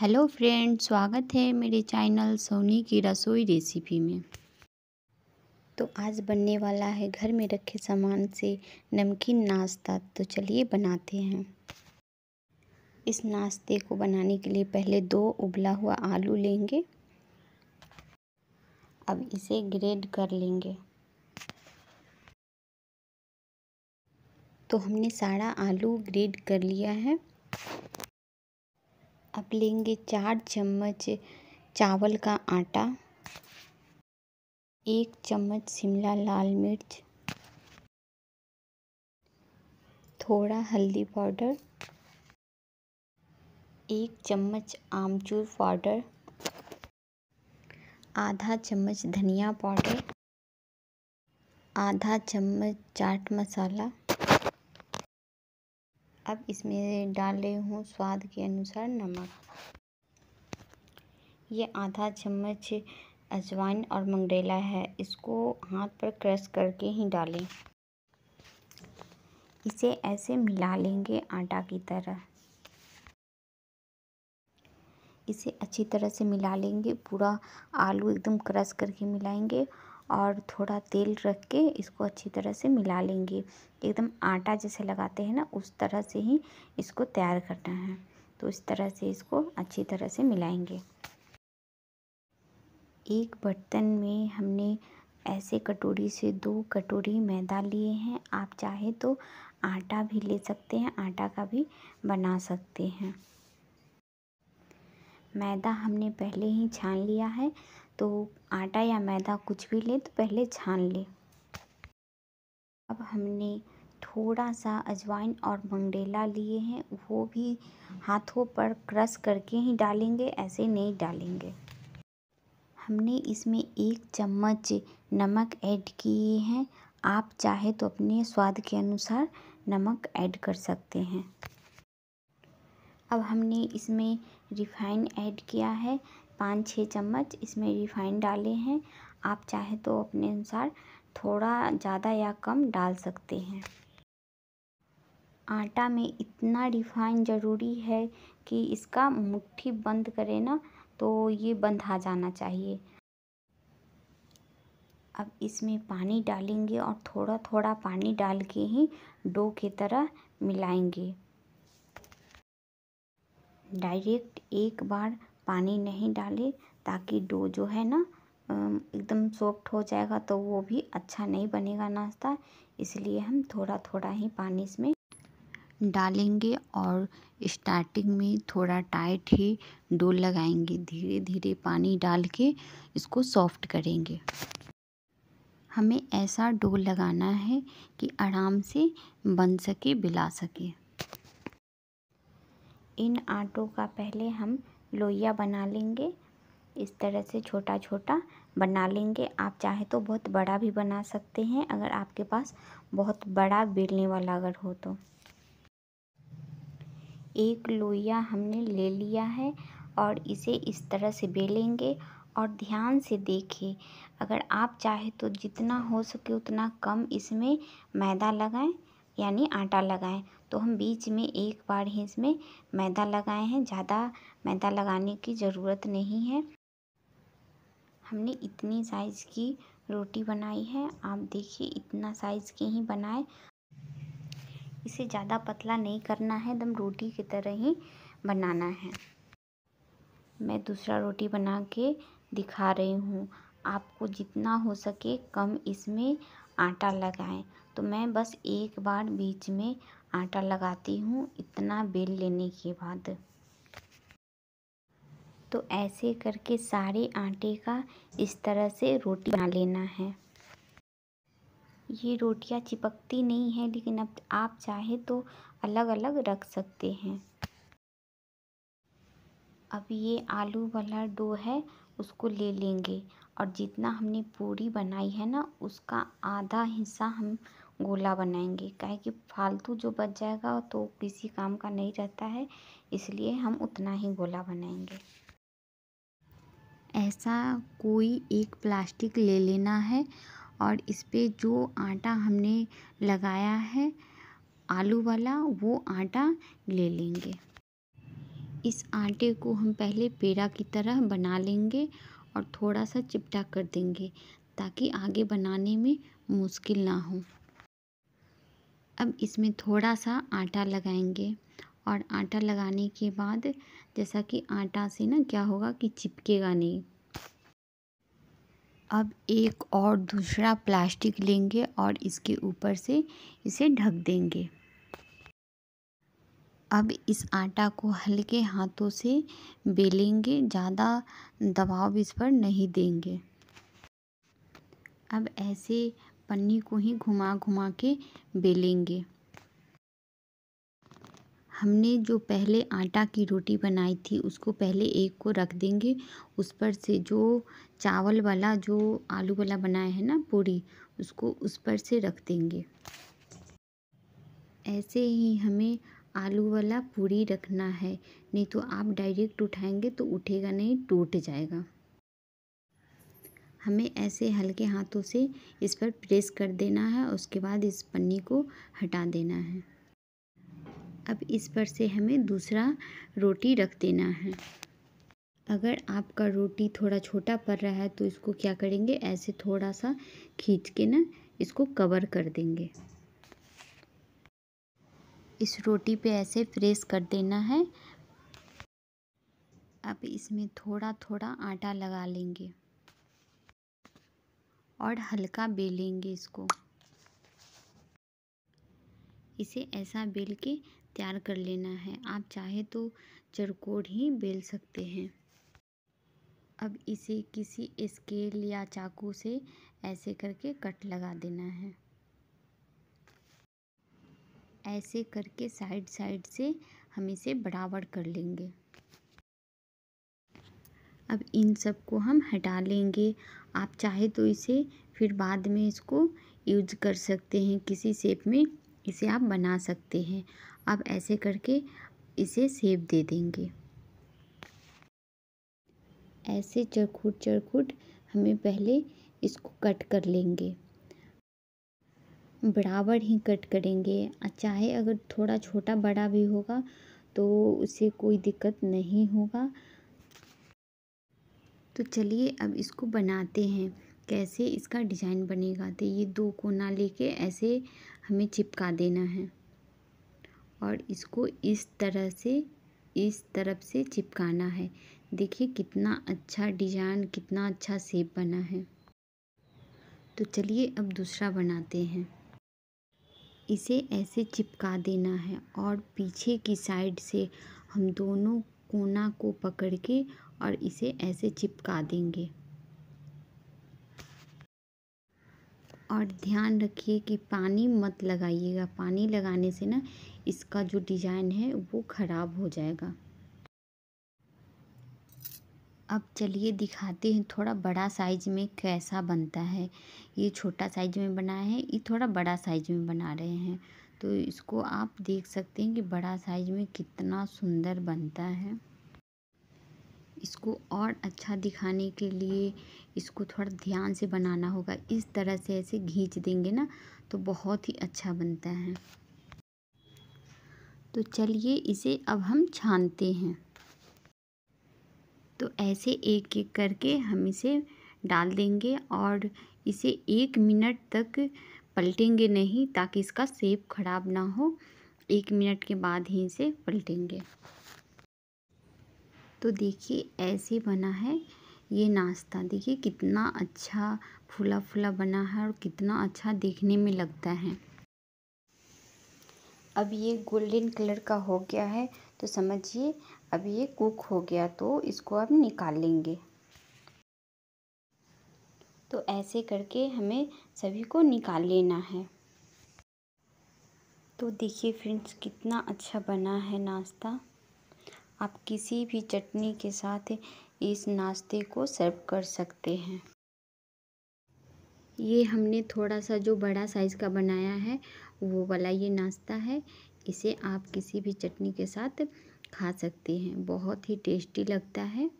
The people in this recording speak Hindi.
हेलो फ्रेंड स्वागत है मेरे चैनल सोनी की रसोई रेसिपी में तो आज बनने वाला है घर में रखे सामान से नमकीन नाश्ता तो चलिए बनाते हैं इस नाश्ते को बनाने के लिए पहले दो उबला हुआ आलू लेंगे अब इसे ग्रेड कर लेंगे तो हमने सारा आलू ग्रेड कर लिया है अब लेंगे चार चम्मच चावल का आटा एक चम्मच शिमला लाल मिर्च थोड़ा हल्दी पाउडर एक चम्मच आमचूर पाउडर आधा चम्मच धनिया पाउडर आधा चम्मच चाट मसाला अब इसमें डाल रही हूँ स्वाद के अनुसार नमक ये आधा चम्मच अजवाइन और मंगरेला है इसको हाथ पर क्रश करके ही डालें इसे ऐसे मिला लेंगे आटा की तरह इसे अच्छी तरह से मिला लेंगे पूरा आलू एकदम क्रश करके मिलाएंगे और थोड़ा तेल रख के इसको अच्छी तरह से मिला लेंगे एकदम आटा जैसे लगाते हैं ना उस तरह से ही इसको तैयार करना है तो इस तरह से इसको अच्छी तरह से मिलाएंगे एक बर्तन में हमने ऐसे कटोरी से दो कटोरी मैदा लिए हैं आप चाहे तो आटा भी ले सकते हैं आटा का भी बना सकते हैं मैदा हमने पहले ही छान लिया है तो आटा या मैदा कुछ भी लें तो पहले छान लें अब हमने थोड़ा सा अजवाइन और मंगडेला लिए हैं वो भी हाथों पर क्रश करके ही डालेंगे ऐसे नहीं डालेंगे हमने इसमें एक चम्मच नमक ऐड किए हैं आप चाहे तो अपने स्वाद के अनुसार नमक ऐड कर सकते हैं अब हमने इसमें रिफाइन ऐड किया है पाँच छः चम्मच इसमें रिफाइंड डाले हैं आप चाहे तो अपने अनुसार थोड़ा ज़्यादा या कम डाल सकते हैं आटा में इतना रिफाइन ज़रूरी है कि इसका मुट्ठी बंद करें ना तो ये बंद आ जाना चाहिए अब इसमें पानी डालेंगे और थोड़ा थोड़ा पानी डाल के ही डो की तरह मिलाएंगे डायरेक्ट एक बार पानी नहीं डालें ताकि डो जो है ना एकदम सॉफ्ट हो जाएगा तो वो भी अच्छा नहीं बनेगा नाश्ता इसलिए हम थोड़ा थोड़ा ही पानी इसमें डालेंगे और स्टार्टिंग में थोड़ा टाइट ही डो लगाएंगे धीरे धीरे पानी डाल के इसको सॉफ्ट करेंगे हमें ऐसा डो लगाना है कि आराम से बन सके बिला सके इन आटों का पहले हम लोइया बना लेंगे इस तरह से छोटा छोटा बना लेंगे आप चाहे तो बहुत बड़ा भी बना सकते हैं अगर आपके पास बहुत बड़ा बेलने वाला अगर हो तो एक लोइया हमने ले लिया है और इसे इस तरह से बेलेंगे और ध्यान से देखें अगर आप चाहे तो जितना हो सके उतना कम इसमें मैदा लगाएं यानी आटा लगाएं तो हम बीच में एक बार ही इसमें मैदा लगाए हैं ज़्यादा मैदा लगाने की ज़रूरत नहीं है हमने इतनी साइज़ की रोटी बनाई है आप देखिए इतना साइज़ की ही बनाए इसे ज़्यादा पतला नहीं करना है एकदम रोटी की तरह ही बनाना है मैं दूसरा रोटी बना के दिखा रही हूँ आपको जितना हो सके कम इसमें आटा लगाएं तो मैं बस एक बार बीच में आटा लगाती हूँ इतना बेल लेने के बाद तो ऐसे करके सारे आटे का इस तरह से रोटी बना लेना है ये रोटियाँ चिपकती नहीं है लेकिन अब आप चाहे तो अलग अलग रख सकते हैं अब ये आलू वाला डो है उसको ले लेंगे और जितना हमने पूरी बनाई है ना उसका आधा हिस्सा हम गोला बनाएंगे काहे कि फालतू जो बच जाएगा तो किसी काम का नहीं रहता है इसलिए हम उतना ही गोला बनाएंगे ऐसा कोई एक प्लास्टिक ले लेना है और इस पर जो आटा हमने लगाया है आलू वाला वो आटा ले लेंगे इस आटे को हम पहले पेड़ा की तरह बना लेंगे और थोड़ा सा चिपटा कर देंगे ताकि आगे बनाने में मुश्किल ना हो अब इसमें थोड़ा सा आटा लगाएंगे और आटा लगाने के बाद जैसा कि आटा से ना क्या होगा कि चिपकेगा नहीं अब एक और दूसरा प्लास्टिक लेंगे और इसके ऊपर से इसे ढक देंगे अब इस आटा को हल्के हाथों से बेलेंगे ज़्यादा दबाव इस पर नहीं देंगे अब ऐसे पन्नी को ही घुमा घुमा के बेलेंगे हमने जो पहले आटा की रोटी बनाई थी उसको पहले एक को रख देंगे उस पर से जो चावल वाला जो आलू वाला बनाया है ना पूरी उसको उस पर से रख देंगे ऐसे ही हमें आलू वाला पूरी रखना है नहीं तो आप डायरेक्ट उठाएंगे तो उठेगा नहीं टूट जाएगा हमें ऐसे हल्के हाथों से इस पर प्रेस कर देना है उसके बाद इस पन्नी को हटा देना है अब इस पर से हमें दूसरा रोटी रख देना है अगर आपका रोटी थोड़ा छोटा पड़ रहा है तो इसको क्या करेंगे ऐसे थोड़ा सा खींच के ना इसको कवर कर देंगे इस रोटी पे ऐसे प्रेस कर देना है अब इसमें थोड़ा थोड़ा आटा लगा लेंगे और हल्का बेलेंगे इसको इसे ऐसा बेल के तैयार कर लेना है आप चाहे तो चरकोट ही बेल सकते हैं अब इसे किसी स्केल या चाकू से ऐसे करके कट लगा देना है ऐसे करके साइड साइड से हम इसे बराबर कर लेंगे अब इन सब को हम हटा लेंगे आप चाहे तो इसे फिर बाद में इसको यूज कर सकते हैं किसी शेप में इसे आप बना सकते हैं अब ऐसे करके इसे सेप दे देंगे ऐसे चरखुट चरखुट हमें पहले इसको कट कर लेंगे बराबर ही कट करेंगे चाहे अगर थोड़ा छोटा बड़ा भी होगा तो उसे कोई दिक्कत नहीं होगा तो चलिए अब इसको बनाते हैं कैसे इसका डिज़ाइन बनेगा तो ये दो कोना लेके ऐसे हमें चिपका देना है और इसको इस तरह से इस तरफ से चिपकाना है देखिए कितना अच्छा डिज़ाइन कितना अच्छा सेप बना है तो चलिए अब दूसरा बनाते हैं इसे ऐसे चिपका देना है और पीछे की साइड से हम दोनों कोना को पकड़ के और इसे ऐसे चिपका देंगे और ध्यान रखिए कि पानी मत लगाइएगा पानी लगाने से ना इसका जो डिज़ाइन है वो ख़राब हो जाएगा अब चलिए दिखाते हैं थोड़ा बड़ा साइज में कैसा बनता है ये छोटा साइज में बनाया है ये थोड़ा बड़ा साइज में बना रहे हैं तो इसको आप देख सकते हैं कि बड़ा साइज में कितना सुंदर बनता है इसको और अच्छा दिखाने के लिए इसको थोड़ा ध्यान से बनाना होगा इस तरह से ऐसे घींच देंगे ना तो बहुत ही अच्छा बनता है तो चलिए इसे अब हम छानते हैं तो ऐसे एक एक करके हम इसे डाल देंगे और इसे एक मिनट तक पलटेंगे नहीं ताकि इसका सेप खराब ना हो एक मिनट के बाद ही इसे पलटेंगे तो देखिए ऐसे बना है ये नाश्ता देखिए कितना अच्छा फूला फूला बना है और कितना अच्छा देखने में लगता है अब ये गोल्डन कलर का हो गया है तो समझिए अब ये कुक हो गया तो इसको अब निकाल लेंगे तो ऐसे करके हमें सभी को निकाल लेना है तो देखिए फ्रेंड्स कितना अच्छा बना है नाश्ता आप किसी भी चटनी के साथ इस नाश्ते को सर्व कर सकते हैं ये हमने थोड़ा सा जो बड़ा साइज़ का बनाया है वो वाला ये नाश्ता है इसे आप किसी भी चटनी के साथ खा सकते हैं बहुत ही टेस्टी लगता है